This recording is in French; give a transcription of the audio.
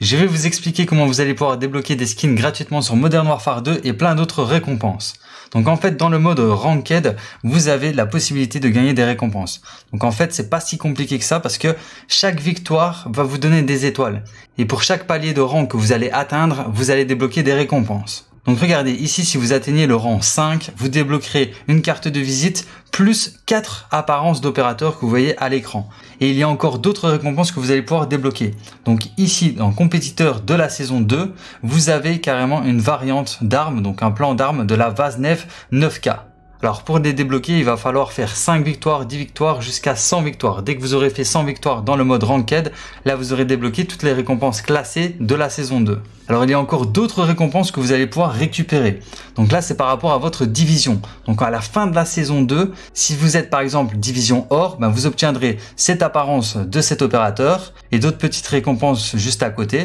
Je vais vous expliquer comment vous allez pouvoir débloquer des skins gratuitement sur Modern Warfare 2 et plein d'autres récompenses. Donc en fait dans le mode Ranked, vous avez la possibilité de gagner des récompenses. Donc en fait c'est pas si compliqué que ça parce que chaque victoire va vous donner des étoiles. Et pour chaque palier de rang que vous allez atteindre, vous allez débloquer des récompenses. Donc regardez, ici si vous atteignez le rang 5, vous débloquerez une carte de visite plus 4 apparences d'opérateurs que vous voyez à l'écran. Et il y a encore d'autres récompenses que vous allez pouvoir débloquer. Donc ici, dans compétiteur de la saison 2, vous avez carrément une variante d'armes, donc un plan d'armes de la Vaznev 9K. Alors pour les débloquer, il va falloir faire 5 victoires, 10 victoires, jusqu'à 100 victoires. Dès que vous aurez fait 100 victoires dans le mode Ranked, là vous aurez débloqué toutes les récompenses classées de la saison 2. Alors il y a encore d'autres récompenses que vous allez pouvoir récupérer. Donc là c'est par rapport à votre division. Donc à la fin de la saison 2, si vous êtes par exemple division or, ben, vous obtiendrez cette apparence de cet opérateur et d'autres petites récompenses juste à côté.